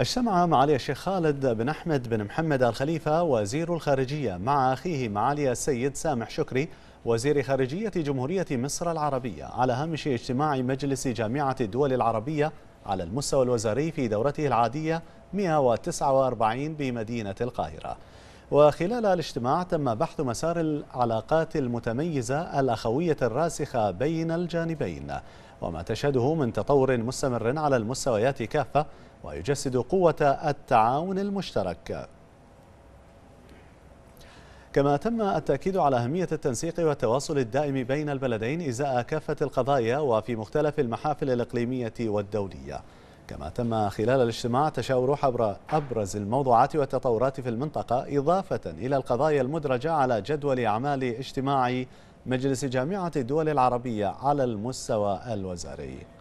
اجتمع معالي الشيخ خالد بن أحمد بن محمد الخليفة وزير الخارجية مع أخيه معالي السيد سامح شكري وزير خارجية جمهورية مصر العربية على هامش اجتماع مجلس جامعة الدول العربية على المستوى الوزاري في دورته العادية 149 بمدينة القاهرة وخلال الاجتماع تم بحث مسار العلاقات المتميزة الأخوية الراسخة بين الجانبين وما تشهده من تطور مستمر على المستويات كافة ويجسد قوة التعاون المشترك كما تم التأكيد على أهمية التنسيق والتواصل الدائم بين البلدين إزاء كافة القضايا وفي مختلف المحافل الإقليمية والدولية كما تم خلال الاجتماع تشاور حبر أبرز الموضوعات والتطورات في المنطقة إضافة إلى القضايا المدرجة على جدول أعمال اجتماع مجلس جامعة الدول العربية على المستوى الوزاري